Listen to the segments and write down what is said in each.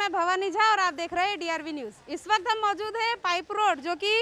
मैं भवानी झा और आप देख रहे हैं डीआरवी न्यूज़ इस वक्त हम मौजूद हैं पाइप रोड जो कि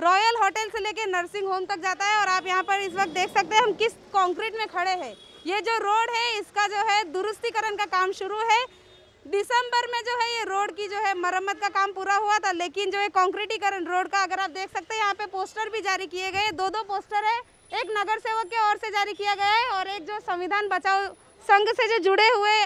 रॉयल होटल से लेकर नर्सिंग होम तक जाता है और आप यहाँ पर इस वक्त देख सकते हैं हम किस कंक्रीट में खड़े हैं ये जो रोड है इसका जो है दुरुस्तीकरण का काम शुरू है दिसंबर में जो है ये रोड की जो है मरम्मत का काम पूरा हुआ था लेकिन जो है कॉन्क्रीटीकरण रोड का अगर आप देख सकते हैं यहाँ पे पोस्टर भी जारी किए गए दो दो पोस्टर है एक नगर सेवक के ओर से जारी किया गया है और एक जो संविधान बचाओ संघ से जो जुड़े हुए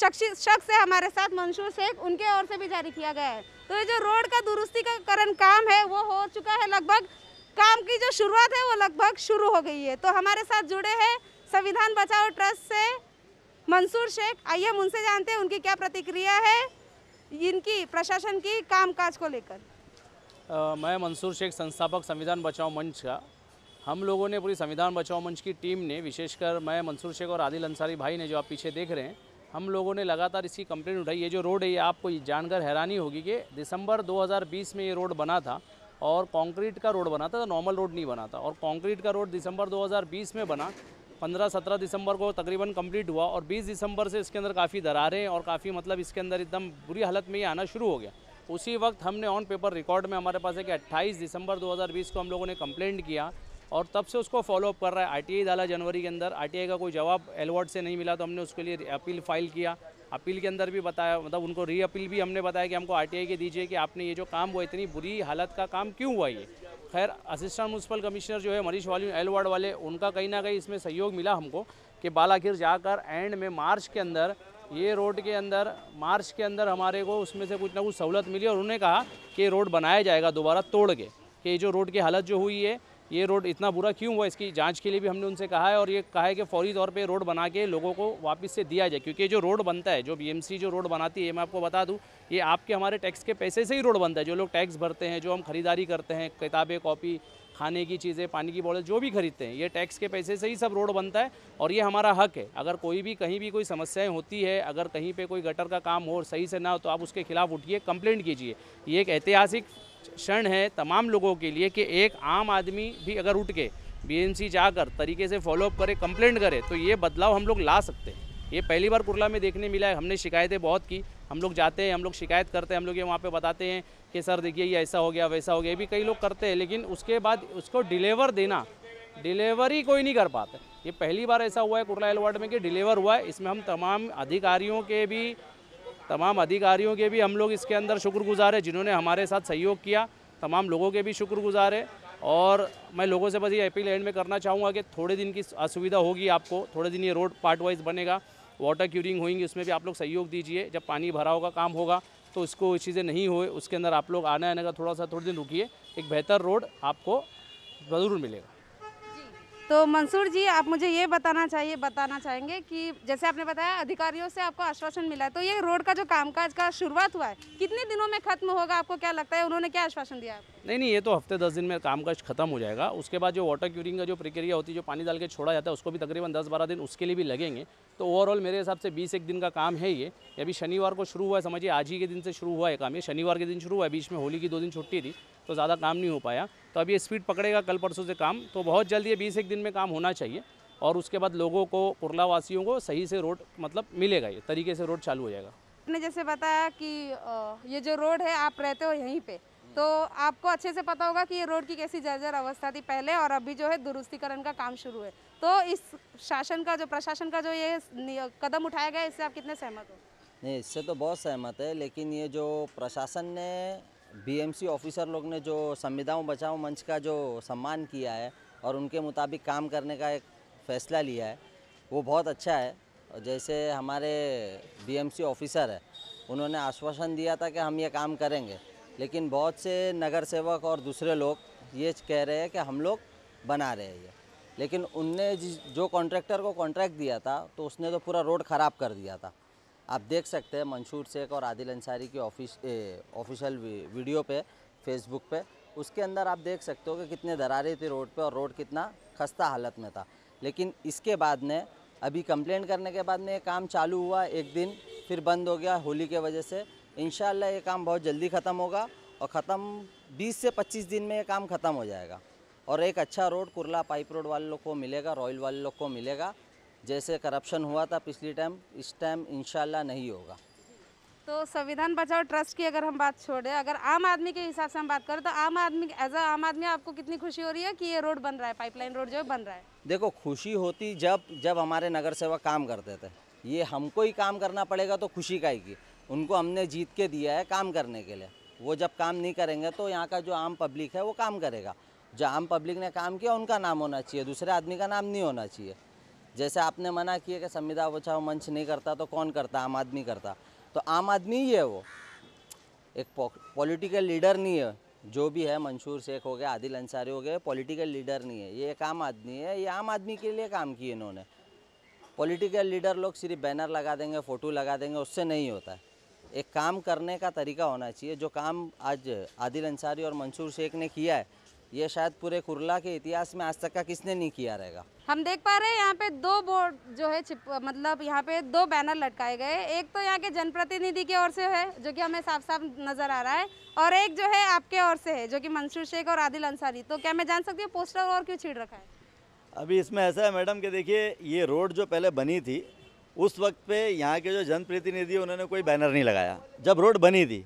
शख्स है हमारे साथ मंशूर शेख उनके ओर से भी जारी किया गया है तो ये जो रोड का दुरुस्ती का करण काम है वो हो चुका है लगभग काम की जो शुरुआत है वो लगभग शुरू हो गई है तो हमारे साथ जुड़े हैं संविधान बचाओ ट्रस्ट से मंसूर शेख आइए हम उनसे जानते हैं उनकी क्या प्रतिक्रिया है इनकी प्रशासन की कामकाज को लेकर मैं मंसूर शेख संस्थापक संविधान बचाओ मंच का हम लोगों ने पूरी संविधान बचाओ मंच की टीम ने विशेषकर मैं मंसूर शेख और आदिल अंसारी भाई ने जो आप पीछे देख रहे हैं हम लोगों ने लगातार इसकी कंप्लेंट उठाई ये जो रोड है ये आपको जानकर हैरानी होगी कि दिसंबर 2020 में ये रोड बना था और कंक्रीट का रोड बना था तो नॉर्मल रोड नहीं बना था और कंक्रीट का रोड दिसंबर 2020 में बना 15-17 दिसंबर को तकरीबन कंप्लीट हुआ और 20 दिसंबर से इसके अंदर काफ़ी दरारें और काफ़ी मतलब इसके अंदर एकदम बुरी हालत में ही आना शुरू हो गया उसी वक्त हमने ऑन पेपर रिकॉर्ड में हमारे पास है कि अट्ठाईस दिसंबर दो को हम लोगों ने कंप्लेंट किया और तब से उसको फॉलोअप कर रहा है आरटीआई डाला जनवरी के अंदर आई का कोई जवाब एलवर्ड से नहीं मिला तो हमने उसके लिए अपील फाइल किया अपील के अंदर भी बताया मतलब उनको री अपील भी हमने बताया कि हमको आरटीआई के दीजिए कि आपने ये जो काम हुआ इतनी बुरी हालत का काम क्यों हुआ ये खैर असिस्टेंट म्यूनसिपल कमिश्नर जो है मनीष वाली एलवर्ड वाले उनका कहीं ना कहीं इसमें सहयोग मिला हमको कि बालाखिर जाकर एंड में मार्च के अंदर ये रोड के अंदर मार्च के अंदर हमारे को उसमें से कुछ ना कुछ सहूलत मिली और उन्होंने कहा कि ये रोड बनाया जाएगा दोबारा तोड़ के कि ये जो रोड की हालत जो हुई है ये रोड इतना बुरा क्यों हुआ इसकी जांच के लिए भी हमने उनसे कहा है और ये कहा है कि फौरी तौर पे रोड बना के लोगों को वापस से दिया जाए क्योंकि जो रोड बनता है जो बीएमसी जो रोड बनाती है मैं आपको बता दूँ ये आपके हमारे टैक्स के पैसे से ही रोड बनता है जो लोग टैक्स भरते हैं जो हम खरीदारी करते हैं किताबें कॉपी खाने की चीज़ें पानी की बॉटल जो भी खरीदते हैं ये टैक्स के पैसे से ही सब रोड बनता है और ये हमारा हक है अगर कोई भी कहीं भी कोई समस्याएं होती है अगर कहीं पे कोई गटर का काम हो सही से ना हो तो आप उसके खिलाफ उठिए कंप्लेंट कीजिए ये एक ऐतिहासिक क्षण है तमाम लोगों के लिए कि एक आम आदमी भी अगर उठ के बी जाकर तरीके से फॉलोअप करे कंप्लेंट करे तो ये बदलाव हम लोग ला सकते हैं ये पहली बार कुरला में देखने मिला है हमने शिकायतें बहुत की हम लोग जाते हैं हम लोग शिकायत करते हैं हम लोग ये वहाँ पे बताते हैं कि सर देखिए ये ऐसा हो गया वैसा हो गया ये भी कई लोग करते हैं लेकिन उसके बाद उसको डिलीवर देना डिलीवरी कोई नहीं कर पाता ये पहली बार ऐसा हुआ है कुरला वार्ड में कि डिलीवर हुआ है इसमें हम तमाम अधिकारियों के भी तमाम अधिकारियों के भी हम लोग इसके अंदर शुक्रगुजार है जिन्होंने हमारे साथ सहयोग किया तमाम लोगों के भी शुक्रगुजार है और मैं लोगों से बस ये अपील एंड में करना चाहूँगा कि थोड़े दिन की असुविधा होगी आपको थोड़े दिन ये रोड पार्ट वाइज बनेगा वाटर क्यूरिंग होएंगी उसमें भी आप लोग सहयोग दीजिए जब पानी भरा होगा काम होगा तो इसको चीज़ें नहीं हुए उसके अंदर आप लोग आने आने का थोड़ा सा थोड़े दिन रुकिए एक बेहतर रोड आपको ज़रूर मिलेगा तो मंसूर जी आप मुझे ये बताना चाहिए बताना चाहेंगे कि जैसे आपने बताया अधिकारियों से आपको आश्वासन मिला है तो ये रोड का जो कामकाज का शुरुआत हुआ है कितने दिनों में खत्म होगा आपको क्या लगता है उन्होंने क्या आश्वासन दिया आपको नहीं नहीं ये तो हफ्ते दस दिन में कामकाज खत्म हो जाएगा उसके बाद जो वाटर क्यूरिंग का जो प्रक्रिया होती है जो पानी डाल के छोड़ा जाता है उसको भी तकरीबन दस बारह दिन उसके लिए भी लगेंगे तो ओवरऑल मेरे हिसाब से बीस एक दिन का काम है ये अभी शनिवार को शुरू हुआ है समझिए आज ही के दिन से शुरू हुआ है काम ये शनिवार के दिन शुरू हुआ है बीच में होली की दो दिन छुट्टी थी तो ज़्यादा काम नहीं हो पाया तो अब ये स्पीड पकड़ेगा कल परसों से काम तो बहुत जल्दी ये बीस एक दिन में काम होना चाहिए और उसके बाद लोगों को कुरला वासियों को सही से रोड मतलब मिलेगा ये तरीके से रोड चालू हो जाएगा आपने जैसे बताया कि ये जो रोड है आप रहते हो यहीं पर तो आपको अच्छे से पता होगा कि ये रोड की कैसी जर्जर अवस्था थी पहले और अभी जो है दुरुस्तीकरण का काम शुरू है तो इस शासन का जो प्रशासन का जो ये कदम उठाया गया इससे आप कितने सहमत हो नहीं इससे तो बहुत सहमत है लेकिन ये जो प्रशासन ने बीएमसी ऑफिसर लोग ने जो संविधाओं बचाओ मंच का जो सम्मान किया है और उनके मुताबिक काम करने का एक फैसला लिया है वो बहुत अच्छा है जैसे हमारे बीएमसी ऑफिसर है उन्होंने आश्वासन दिया था कि हम ये काम करेंगे लेकिन बहुत से नगर सेवक और दूसरे लोग ये कह रहे हैं कि हम लोग बना रहे हैं ये लेकिन उनने जो कॉन्ट्रैक्टर को कॉन्ट्रैक्ट दिया था तो उसने तो पूरा रोड ख़राब कर दिया था आप देख सकते हैं मंशूर शेख और आदिल अंसारी की ऑफिस ऑफिशियल वीडियो पे फेसबुक पे उसके अंदर आप देख सकते हो कि कितने दरारें थी रोड पे और रोड कितना खस्ता हालत में था लेकिन इसके बाद में अभी कंप्लेंट करने के बाद में ये काम चालू हुआ एक दिन फिर बंद हो गया होली के वजह से इन ये काम बहुत जल्दी ख़त्म होगा और ख़त्म 20 से 25 दिन में ये काम ख़त्म हो जाएगा और एक अच्छा रोड कुरला पाइप रोड वाले लोग को मिलेगा रॉयल वाले लोग को मिलेगा जैसे करप्शन हुआ था पिछली टाइम इस टाइम इन नहीं होगा तो संविधान बचाओ ट्रस्ट की अगर हम बात छोड़ें अगर आम आदमी के हिसाब से हम बात करें तो आम आदमी एज अ आम आदमी आपको कितनी खुशी हो रही है कि ये रोड बन रहा है पाइपलाइन रोड जो है बन रहा है देखो खुशी होती जब जब हमारे नगर सेवक काम करते थे ये हमको ही काम करना पड़ेगा तो खुशी का ही की उनको हमने जीत के दिया है काम करने के लिए वो जब काम नहीं करेंगे तो यहाँ का जो आम पब्लिक है वो काम करेगा जो आम पब्लिक ने काम किया उनका नाम होना चाहिए दूसरे आदमी का नाम नहीं होना चाहिए जैसे आपने मना किया कि संविदा बचाओ मंच नहीं करता तो कौन करता आम आदमी करता तो आम आदमी ही है वो एक पॉलिटिकल लीडर नहीं है जो भी है मंशूर शेख हो गया आदिल अंसारी हो गए पॉलिटिकल लीडर नहीं है ये एक आम आदमी है ये आम आदमी के लिए काम किए इन्होंने पॉलिटिकल लीडर लोग सिर्फ बैनर लगा देंगे फ़ोटो लगा देंगे उससे नहीं होता है एक काम करने का तरीका होना चाहिए जो काम आज आदिल अंसारी और मंसूर शेख ने किया है ये शायद पूरे कुरला के इतिहास में आज तक का किसने नहीं किया रहेगा हम देख पा रहे हैं यहाँ पे दो बोर्ड जो है चिप मतलब यहाँ पे दो बैनर लटकाए गए एक तो यहाँ के जनप्रतिनिधि की ओर से है जो कि हमें साफ साफ नजर आ रहा है और एक जो है आपके ओर से है जो कि मंसूर शेख और आदिल अंसारी तो क्या मैं जान सकती हूँ पोस्टर और क्यों छीड़ रखा है अभी इसमें ऐसा है मैडम कि देखिए ये रोड जो पहले बनी थी उस वक्त पे यहाँ के जो जनप्रतिनिधि उन्होंने कोई बैनर नहीं लगाया जब रोड बनी थी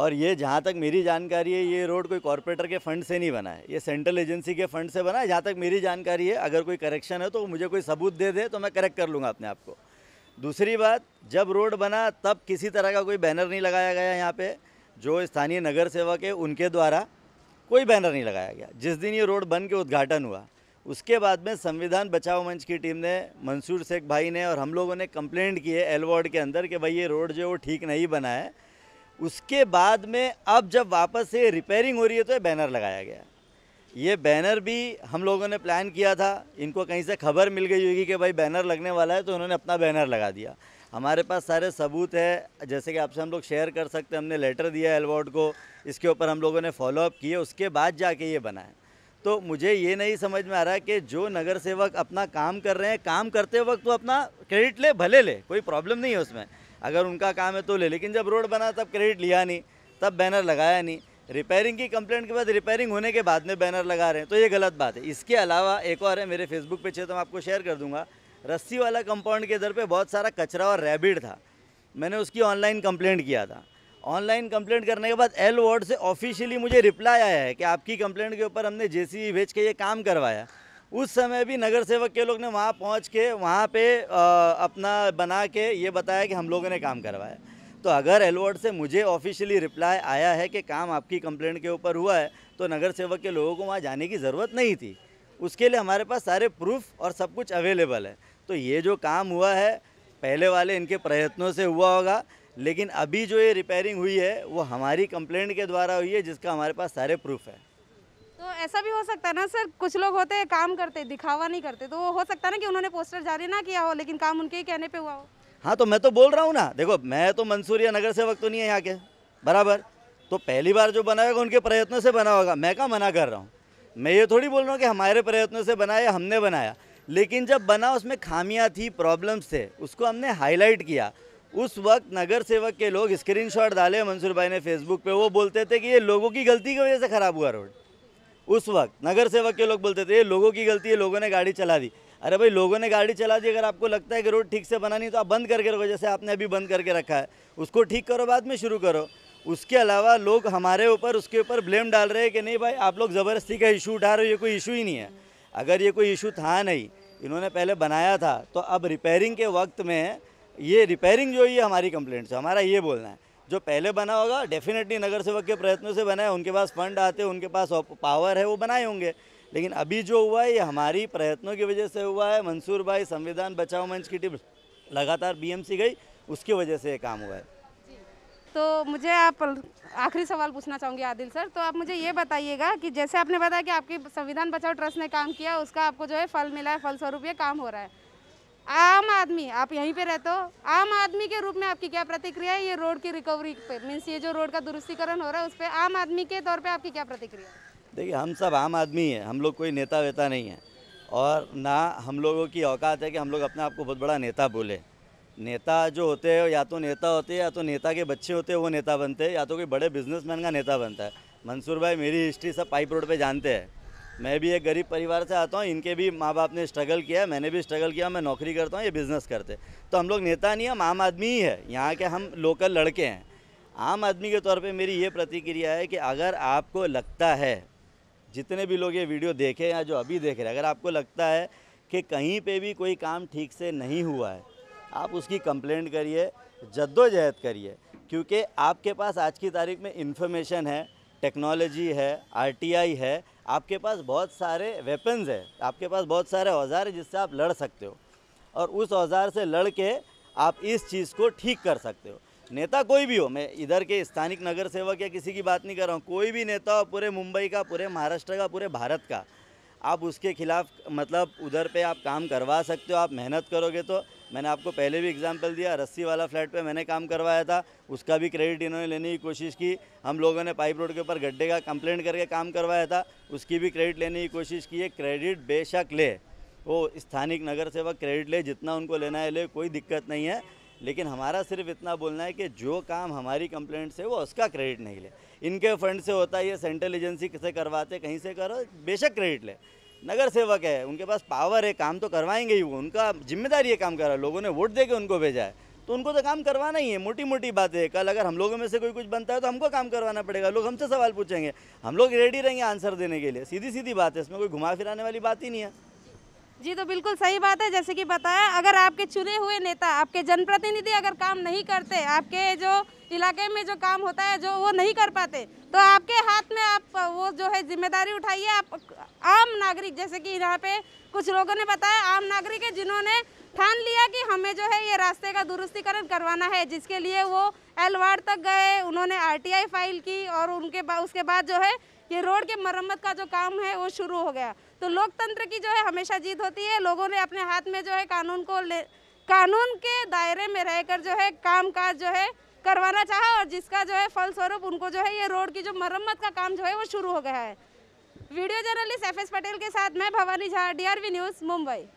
और ये जहाँ तक मेरी जानकारी है ये रोड कोई कॉरपोरेटर के फंड से नहीं बना है ये सेंट्रल एजेंसी के फंड से बना है जहाँ तक मेरी जानकारी है अगर कोई करेक्शन है तो मुझे कोई सबूत दे दे तो मैं करेक्ट कर लूँगा अपने आप को दूसरी बात जब रोड बना तब किसी तरह का कोई बैनर नहीं लगाया गया यहाँ पर जो स्थानीय नगर सेवक है उनके द्वारा कोई बैनर नहीं लगाया गया जिस दिन ये रोड बन के उद्घाटन हुआ उसके बाद में संविधान बचाओ मंच की टीम ने मंसूर शेख भाई ने और हम लोगों ने कंप्लेंट किए एल वार्ड के अंदर कि भाई ये रोड जो है वो ठीक नहीं बना है उसके बाद में अब जब वापस से रिपेयरिंग हो रही है तो ये बैनर लगाया गया ये बैनर भी हम लोगों ने प्लान किया था इनको कहीं से खबर मिल गई होगी कि भाई बैनर लगने वाला है तो उन्होंने अपना बैनर लगा दिया हमारे पास सारे सबूत है जैसे कि आपसे हम लोग शेयर कर सकते हैं हमने लेटर दिया वार्ड को इसके ऊपर हम लोगों ने फॉलोअप किए उसके बाद जाके ये बनाया तो मुझे ये नहीं समझ में आ रहा कि जो नगर सेवक अपना काम कर रहे हैं काम करते वक्त वो अपना क्रेडिट ले भले ले कोई प्रॉब्लम नहीं है उसमें अगर उनका काम है तो ले लेकिन जब रोड बना तब क्रेडिट लिया नहीं तब बैनर लगाया नहीं रिपेयरिंग की कंप्लेंट के बाद रिपेयरिंग होने के बाद में बैनर लगा रहे हैं तो ये गलत बात है इसके अलावा एक और है मेरे फेसबुक पेज है तो मैं आपको शेयर कर दूंगा रस्सी वाला कंपाउंड के इधर पे बहुत सारा कचरा और रैबिड था मैंने उसकी ऑनलाइन कंप्लेंट किया था ऑनलाइन कंप्लेंट करने के बाद एल वार्ड से ऑफिशियली मुझे रिप्लाई आया है कि आपकी कंप्लेंट के ऊपर हमने जे भेज के ये काम करवाया उस समय भी नगर सेवक के लोग ने वहाँ पहुँच के वहाँ पे आ, अपना बना के ये बताया कि हम लोगों ने काम करवाया तो अगर वार्ड से मुझे ऑफिशियली रिप्लाई आया है कि काम आपकी कंप्लेंट के ऊपर हुआ है तो नगर सेवक के लोगों को वहाँ जाने की ज़रूरत नहीं थी उसके लिए हमारे पास सारे प्रूफ और सब कुछ अवेलेबल है तो ये जो काम हुआ है पहले वाले इनके प्रयत्नों से हुआ होगा लेकिन अभी जो ये रिपेयरिंग हुई है वो हमारी कंप्लेंट के द्वारा हुई है जिसका हमारे पास सारे प्रूफ है तो ऐसा भी हो सकता है ना सर कुछ लोग होते हैं काम करते दिखावा नहीं करते तो वो हो सकता है ना कि उन्होंने पोस्टर जारी ना किया हो लेकिन काम उनके ही कहने पे हुआ हो हाँ तो मैं तो बोल रहा हूँ ना देखो मैं तो मंसूरिया नगर सेवक तो नहीं है यहाँ के बराबर तो पहली बार जो बना होगा उनके प्रयत्नों से बना होगा मैं क्या मना कर रहा हूँ मैं ये थोड़ी बोल रहा हूँ कि हमारे प्रयत्नों से बनाया हमने बनाया लेकिन जब बना उसमें खामियाँ थी प्रॉब्लम्स थे उसको हमने हाईलाइट किया उस वक्त नगर सेवक के लोग स्क्रीनशॉट डाले मंसूर भाई ने फेसबुक पे वो बोलते थे कि ये लोगों की गलती की वजह से ख़राब हुआ रोड उस वक्त नगर सेवक के लोग बोलते थे ये लोगों की गलती है लोगों ने गाड़ी चला दी अरे भाई लोगों ने गाड़ी चला दी अगर आपको लगता है कि रोड ठीक से बना नहीं तो आप बंद करके रखो जैसे आपने अभी बंद करके रखा है उसको ठीक करो बाद में शुरू करो उसके अलावा लोग हमारे ऊपर उसके ऊपर ब्लेम डाल रहे हैं कि नहीं भाई आप लोग ज़बरदस्ती का इशू उठा रहे हो ये कोई इशू ही नहीं है अगर ये कोई इशू था नहीं इन्होंने पहले बनाया था तो अब रिपेयरिंग के वक्त में ये रिपेयरिंग जो ये हमारी कंप्लेंट से हमारा ये बोलना है जो पहले बना होगा डेफिनेटली नगर सेवक के प्रयत्नों से बना है उनके पास फंड आते हैं उनके पास पावर है वो बनाए होंगे लेकिन अभी जो हुआ है ये हमारी प्रयत्नों की वजह से हुआ है मंसूर भाई संविधान बचाओ मंच की टीम लगातार बीएमसी गई उसकी वजह से ये काम हुआ है तो मुझे आप आखिरी सवाल पूछना चाहूँगी आदिल सर तो आप मुझे ये बताइएगा कि जैसे आपने बताया कि आपकी संविधान बचाओ ट्रस्ट ने काम किया उसका आपको जो है फल मिला है फलस्वरूप ये काम हो रहा है आम आदमी आप यहीं पे रहते हो आम आदमी के रूप में आपकी क्या प्रतिक्रिया है ये रोड की रिकवरी पे मीन्स ये जो रोड का दुरुस्तीकरण हो रहा है उस पर आम आदमी के तौर पे आपकी क्या प्रतिक्रिया है देखिए हम सब आम आदमी हैं हम लोग कोई नेता वेता नहीं है और ना हम लोगों की औकात है कि हम लोग अपने आप को बहुत बड़ा नेता बोले नेता जो होते हैं या तो नेता होते हैं या तो नेता के बच्चे होते हैं वो नेता बनते हैं या तो कोई बड़े बिजनेसमैन का नेता बनता है मंसूर भाई मेरी हिस्ट्री सब पाइप रोड पर जानते हैं मैं भी एक गरीब परिवार से आता हूँ इनके भी माँ बाप ने स्ट्रगल किया मैंने भी स्ट्रगल किया मैं नौकरी करता हूँ ये बिज़नेस करते तो हम लोग नेता नहीं हम आम आदमी ही है यहाँ के हम लोकल लड़के हैं आम आदमी के तौर पे मेरी ये प्रतिक्रिया है कि अगर आपको लगता है जितने भी लोग ये वीडियो देखे या जो अभी देख रहे हैं अगर आपको लगता है कि कहीं पे भी कोई काम ठीक से नहीं हुआ है आप उसकी कंप्लेंट करिए जद्दोजहद करिए क्योंकि आपके पास आज की तारीख में इन्फॉर्मेशन है टेक्नोलॉजी है आरटीआई है आपके पास बहुत सारे वेपन्स है आपके पास बहुत सारे औज़ार है जिससे आप लड़ सकते हो और उस औज़ार से लड़ के आप इस चीज़ को ठीक कर सकते हो नेता कोई भी हो मैं इधर के स्थानिक नगर सेवक या किसी की बात नहीं कर रहा हूँ कोई भी नेता हो पूरे मुंबई का पूरे महाराष्ट्र का पूरे भारत का आप उसके खिलाफ मतलब उधर पे आप काम करवा सकते हो आप मेहनत करोगे तो मैंने आपको पहले भी एग्जाम्पल दिया रस्सी वाला फ्लैट पे मैंने काम करवाया था उसका भी क्रेडिट इन्होंने लेने की कोशिश की हम लोगों ने पाइप रोड के ऊपर गड्ढे का कंप्लेंट करके काम करवाया था उसकी भी क्रेडिट लेने की कोशिश की है क्रेडिट बेशक ले वो स्थानिक नगर सेवक क्रेडिट ले जितना उनको लेना है ले कोई दिक्कत नहीं है लेकिन हमारा सिर्फ इतना बोलना है कि जो काम हमारी कंप्लेंट से वो उसका क्रेडिट नहीं ले इनके फंड से होता है ये सेंट्रल एजेंसी किसे करवाते कहीं से करो बेशक क्रेडिट ले नगर सेवक है उनके पास पावर है काम तो करवाएंगे ही वो उनका जिम्मेदारी है काम करा लोगों ने वोट दे के उनको भेजा है तो उनको तो काम करवाना ही है मोटी मोटी बात है कल अगर हम लोगों में से कोई कुछ बनता है तो हमको काम करवाना पड़ेगा लोग हमसे सवाल पूछेंगे हम लोग रेडी रहेंगे आंसर देने के लिए सीधी सीधी बात है इसमें कोई घुमा फिराने वाली बात ही नहीं है जी तो बिल्कुल सही बात है जैसे कि बताया अगर आपके चुने हुए नेता आपके जनप्रतिनिधि अगर काम नहीं करते आपके जो इलाके में जो काम होता है जो वो नहीं कर पाते तो आपके हाथ में आप वो जो है जिम्मेदारी उठाइए आप आम नागरिक जैसे कि यहाँ पे कुछ लोगों ने बताया आम नागरिक है जिन्होंने ठान लिया कि हमें जो है ये रास्ते का दुरुस्तीकरण करवाना है जिसके लिए वो एलवाड़ तक गए उन्होंने आर फाइल की और उनके बा, उसके बाद जो है ये रोड के मरम्मत का जो काम है वो शुरू हो गया तो लोकतंत्र की जो है हमेशा जीत होती है लोगों ने अपने हाथ में जो है कानून को ले कानून के दायरे में रहकर जो है काम काज जो है करवाना चाहा और जिसका जो है फलस्वरूप उनको जो है ये रोड की जो मरम्मत का काम जो है वो शुरू हो गया है video journalist F S Patel के साथ मैं भवानी झा डी न्यूज़ मुंबई